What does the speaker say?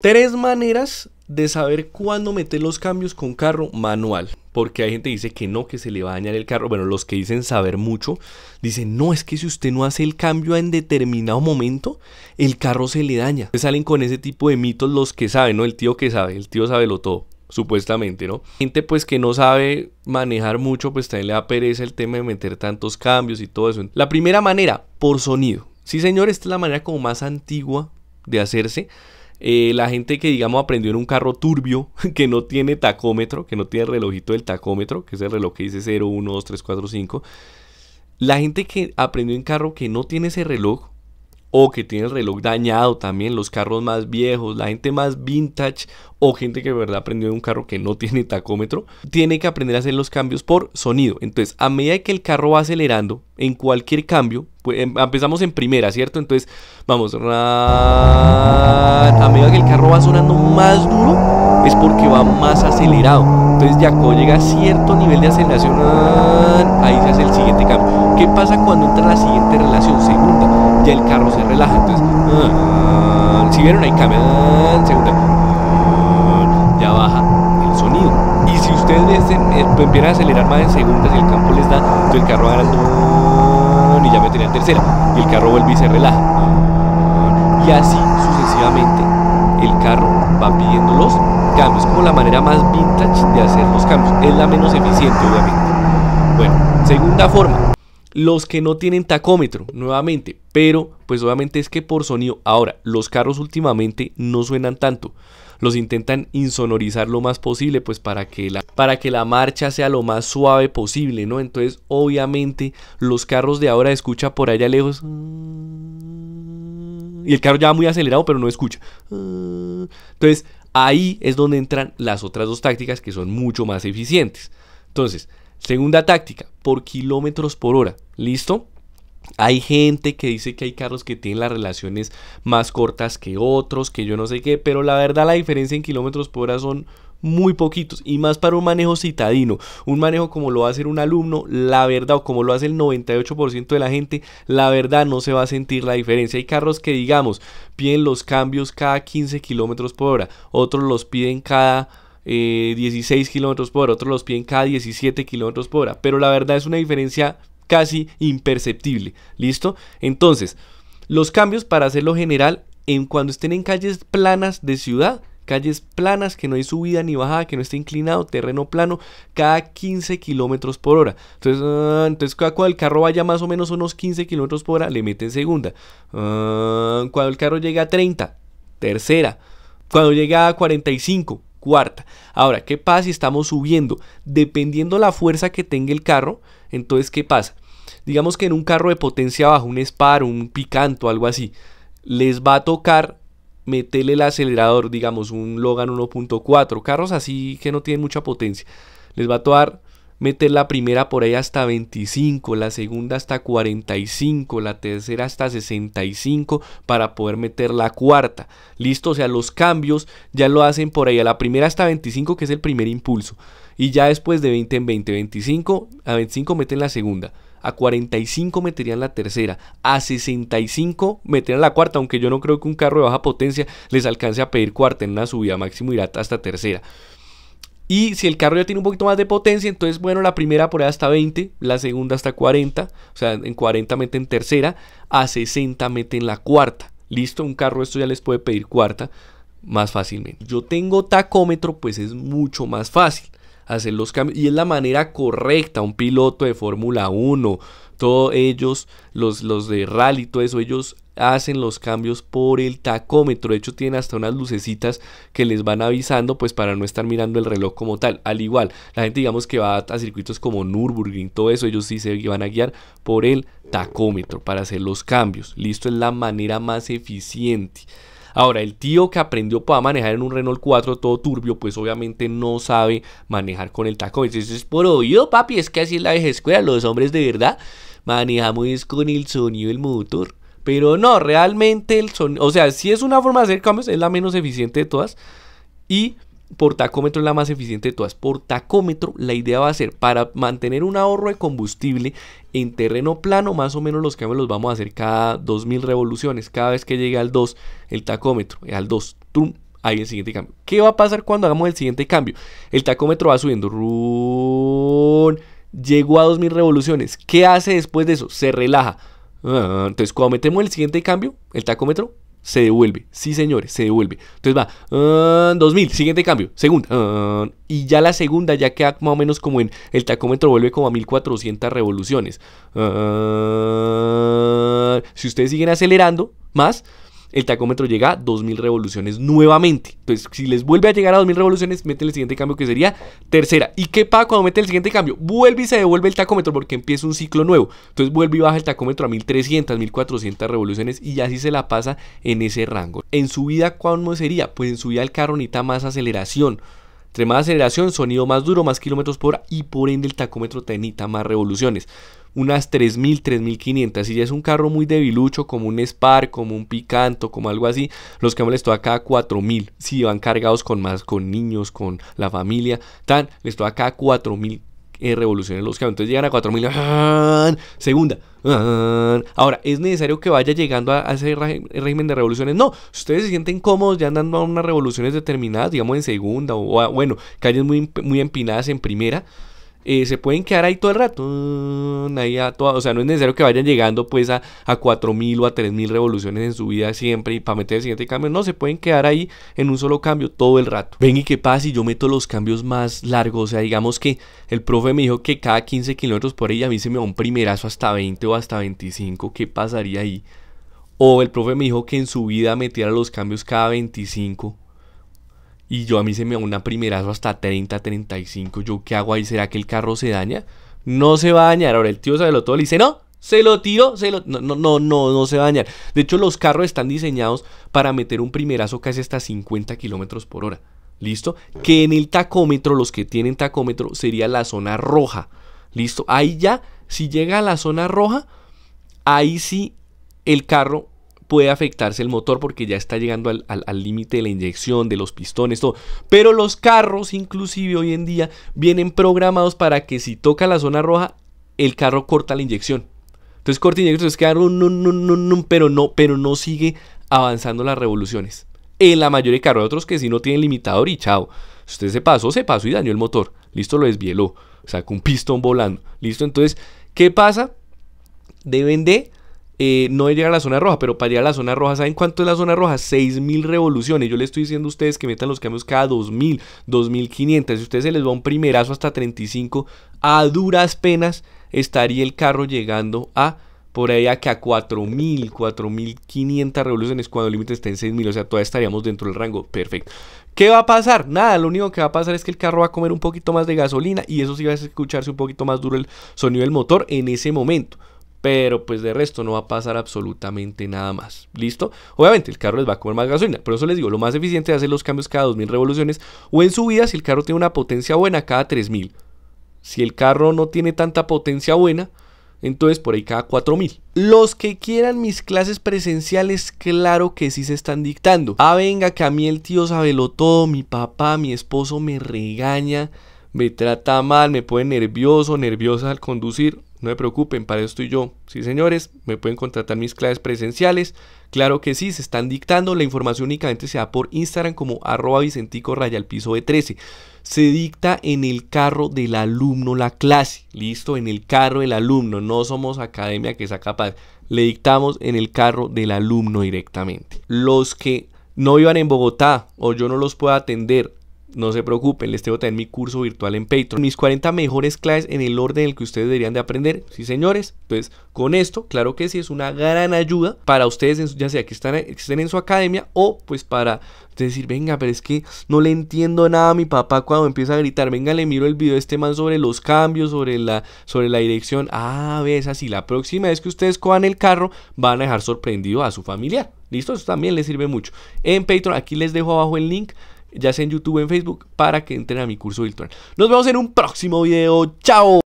Tres maneras de saber cuándo meter los cambios con carro manual. Porque hay gente que dice que no, que se le va a dañar el carro. Bueno, los que dicen saber mucho, dicen, no, es que si usted no hace el cambio en determinado momento, el carro se le daña. Salen con ese tipo de mitos los que saben, ¿no? El tío que sabe, el tío sabe lo todo supuestamente, ¿no? Gente pues que no sabe manejar mucho, pues también le da pereza el tema de meter tantos cambios y todo eso. La primera manera, por sonido. Sí, señor, esta es la manera como más antigua de hacerse eh, la gente que digamos aprendió en un carro turbio, que no tiene tacómetro, que no tiene el relojito del tacómetro, que es el reloj que dice 0, 1, 2, 3, 4, 5. La gente que aprendió en carro que no tiene ese reloj, o que tiene el reloj dañado también, los carros más viejos, la gente más vintage o gente que de verdad aprendió de un carro que no tiene tacómetro, tiene que aprender a hacer los cambios por sonido. Entonces, a medida que el carro va acelerando, en cualquier cambio, pues, em, empezamos en primera, ¿cierto? Entonces, vamos, a medida que el carro va sonando más duro, es porque va más acelerado. Entonces, ya cuando llega a cierto nivel de aceleración, ahí se hace el siguiente cambio. ¿Qué pasa cuando entra la siguiente relación? Segunda, ya el carro se relaja. Entonces, ah, si vieron ahí cambia, ah, segunda, ya baja el sonido. Y si ustedes eh, pues, empiezan a acelerar más en segundas y el campo les da, entonces el carro va y ya me tenía tercera. Y el carro vuelve y se relaja. Y así sucesivamente el carro va pidiendo los cambios. Como la manera más vintage de hacer los cambios. Es la menos eficiente, obviamente. Bueno, segunda forma, los que no tienen tacómetro, nuevamente, pero pues obviamente es que por sonido, ahora, los carros últimamente no suenan tanto, los intentan insonorizar lo más posible, pues para que la, para que la marcha sea lo más suave posible, ¿no? Entonces, obviamente, los carros de ahora escucha por allá lejos... Y el carro ya va muy acelerado, pero no escucha. Entonces, ahí es donde entran las otras dos tácticas que son mucho más eficientes. Entonces, Segunda táctica, por kilómetros por hora. ¿Listo? Hay gente que dice que hay carros que tienen las relaciones más cortas que otros, que yo no sé qué, pero la verdad la diferencia en kilómetros por hora son muy poquitos y más para un manejo citadino, un manejo como lo va a hacer un alumno, la verdad o como lo hace el 98% de la gente, la verdad no se va a sentir la diferencia. Hay carros que digamos piden los cambios cada 15 kilómetros por hora, otros los piden cada 16 eh, kilómetros por hora, otros los piden cada 17 kilómetros por hora, pero la verdad es una diferencia casi imperceptible. ¿Listo? Entonces, los cambios para hacerlo general en cuando estén en calles planas de ciudad, calles planas que no hay subida ni bajada, que no esté inclinado, terreno plano, cada 15 kilómetros por hora. Entonces, ah, entonces cuando el carro vaya más o menos unos 15 kilómetros por hora, le meten segunda. Ah, cuando el carro llega a 30, tercera. Cuando llega a 45, cuarta. Ahora, ¿qué pasa si estamos subiendo? Dependiendo la fuerza que tenga el carro, entonces, ¿qué pasa? Digamos que en un carro de potencia baja, un Spar, un Picanto, algo así, les va a tocar meterle el acelerador, digamos, un Logan 1.4, carros así que no tienen mucha potencia. Les va a tocar meter la primera por ahí hasta 25, la segunda hasta 45, la tercera hasta 65 para poder meter la cuarta. Listo, o sea, los cambios ya lo hacen por ahí a la primera hasta 25 que es el primer impulso. Y ya después de 20 en 20, 25, a 25 meten la segunda. A 45 meterían la tercera. A 65 meterían la cuarta. Aunque yo no creo que un carro de baja potencia les alcance a pedir cuarta en una subida máximo irá hasta tercera. Y si el carro ya tiene un poquito más de potencia, entonces bueno, la primera por ahí hasta 20, la segunda hasta 40, o sea, en 40 meten tercera, a 60 meten la cuarta. Listo, un carro esto ya les puede pedir cuarta más fácilmente. Yo tengo tacómetro, pues es mucho más fácil hacer los cambios y es la manera correcta. Un piloto de Fórmula 1, todos ellos, los, los de rally, todo eso, ellos hacen los cambios por el tacómetro. De hecho, tienen hasta unas lucecitas que les van avisando, pues para no estar mirando el reloj como tal. Al igual, la gente, digamos que va a circuitos como Nürburgring, todo eso, ellos sí se van a guiar por el tacómetro para hacer los cambios. Listo, es la manera más eficiente. Ahora, el tío que aprendió para manejar en un Renault 4 todo turbio, pues obviamente no sabe manejar con el tacómetro. Eso es por oído, papi, es que así es la vieja escuela, los hombres de verdad manejamos con el sonido del motor. Pero no, realmente el o sea, si es una forma de hacer cambios, es la menos eficiente de todas. Y por tacómetro es la más eficiente de todas. Por tacómetro la idea va a ser para mantener un ahorro de combustible en terreno plano, más o menos los cambios los vamos a hacer cada 2000 revoluciones. Cada vez que llegue al 2 el tacómetro, al 2, tum, ahí el siguiente cambio. ¿Qué va a pasar cuando hagamos el siguiente cambio? El tacómetro va subiendo. Run, llegó a 2000 revoluciones. ¿Qué hace después de eso? Se relaja. Ah, entonces, cuando metemos el siguiente cambio, el tacómetro se devuelve. Sí, señores, se devuelve. Entonces va, 2000, ah, siguiente cambio, segunda. Ah, y ya la segunda ya queda más o menos como en el tacómetro vuelve como a 1400 revoluciones. si ustedes siguen acelerando más, el tacómetro llega a 2000 revoluciones nuevamente. Entonces, si les vuelve a llegar a 2000 revoluciones, mete el siguiente cambio que sería tercera. ¿Y qué pasa cuando mete el siguiente cambio? Vuelve y se devuelve el tacómetro porque empieza un ciclo nuevo. Entonces, vuelve y baja el tacómetro a 1300, 1400 revoluciones y así se la pasa en ese rango. En su vida, ¿cuándo sería? Pues en su vida el carro necesita más aceleración. Entre más aceleración, sonido más duro, más kilómetros por hora y por ende el tacómetro tenita más revoluciones unas 3.000, 3.500. Si ya es un carro muy debilucho, como un Spark, como un Picanto, como algo así, los que les toca acá 4.000. Si van cargados con más, con niños, con la familia, tan, les toca acá 4.000 eh, revoluciones los camiones. Entonces llegan a 4000. Segunda. Ahora, ¿es necesario que vaya llegando a, ese régimen de revoluciones? No, si ustedes se sienten cómodos ya andando a unas revoluciones determinadas, digamos en segunda, o bueno, calles muy, muy empinadas en primera, eh, se pueden quedar ahí todo el rato. Ahí a o sea, no es necesario que vayan llegando pues a, 4.000 o a 3.000 revoluciones en su vida siempre y para meter el siguiente cambio. No, se pueden quedar ahí en un solo cambio todo el rato. Ven y qué pasa si yo meto los cambios más largos. O sea, digamos que el profe me dijo que cada 15 kilómetros por ahí a mí se me va un primerazo hasta 20 o hasta 25. ¿Qué pasaría ahí? O el profe me dijo que en su vida metiera los cambios cada 25 y yo a mí se me da una primerazo hasta 30, 35. Yo, ¿qué hago ahí? ¿Será que el carro se daña? No se va a dañar. Ahora el tío se lo todo le dice, no, se lo tiro, se lo... No, no, no, no, no se va a dañar. De hecho, los carros están diseñados para meter un primerazo casi hasta 50 kilómetros por hora. ¿Listo? Que en el tacómetro, los que tienen tacómetro, sería la zona roja. ¿Listo? Ahí ya, si llega a la zona roja, ahí sí el carro puede afectarse el motor porque ya está llegando al límite de la inyección, de los pistones, todo. Pero los carros inclusive hoy en día vienen programados para que si toca la zona roja, el carro corta la inyección. Entonces corta la inyección, entonces que no, no, no, pero no, pero no sigue avanzando las revoluciones. En la mayoría de carros, otros que si no tienen limitador y chao. Si usted se pasó, se pasó y dañó el motor. Listo, lo desvieló. Sacó un pistón volando. Listo, entonces, ¿qué pasa? Deben de eh, no de llegar a la zona roja, pero para llegar a la zona roja, ¿saben cuánto es la zona roja? 6.000 revoluciones. Yo le estoy diciendo a ustedes que metan los cambios cada 2.000, 2.500. Si ustedes se les va un primerazo hasta 35, a duras penas estaría el carro llegando a por ahí a que a 4.000, 4.500 revoluciones cuando el límite está en 6.000, o sea, todavía estaríamos dentro del rango, perfecto. ¿Qué va a pasar? Nada, lo único que va a pasar es que el carro va a comer un poquito más de gasolina y eso sí va a escucharse un poquito más duro el sonido del motor en ese momento. Pero pues de resto no va a pasar absolutamente nada más. ¿Listo? Obviamente el carro les va a comer más gasolina. Por eso les digo, lo más eficiente es hacer los cambios cada 2000 revoluciones o en su vida, si el carro tiene una potencia buena cada 3000. Si el carro no tiene tanta potencia buena, entonces por ahí cada 4000. Los que quieran mis clases presenciales, claro que sí se están dictando. Ah, venga, que a mí el tío lo todo, mi papá, mi esposo me regaña, me trata mal, me pone nervioso, nerviosa al conducir. No me preocupen, para esto estoy yo. Sí, señores, me pueden contratar mis clases presenciales. Claro que sí, se están dictando. La información únicamente se da por Instagram como arroba Vicentico raya al piso de 13. Se dicta en el carro del alumno la clase. Listo, en el carro del alumno. No somos academia que sea capaz. Le dictamos en el carro del alumno directamente. Los que no vivan en Bogotá o yo no los pueda atender no se preocupen, les tengo también mi curso virtual en Patreon. Mis 40 mejores clases en el orden en el que ustedes deberían de aprender. Sí, señores. Entonces, con esto, claro que sí, es una gran ayuda para ustedes, ya sea que, estén en su academia o pues para decir, venga, pero es que no le entiendo nada a mi papá cuando empieza a gritar. Venga, le miro el video de este man sobre los cambios, sobre la, sobre la dirección. Ah, ves, así. La próxima vez que ustedes cojan el carro, van a dejar sorprendido a su familiar. ¿Listo? Eso también les sirve mucho. En Patreon, aquí les dejo abajo el link ya sea en YouTube o en Facebook, para que entren a mi curso virtual. Nos vemos en un próximo video. ¡Chao!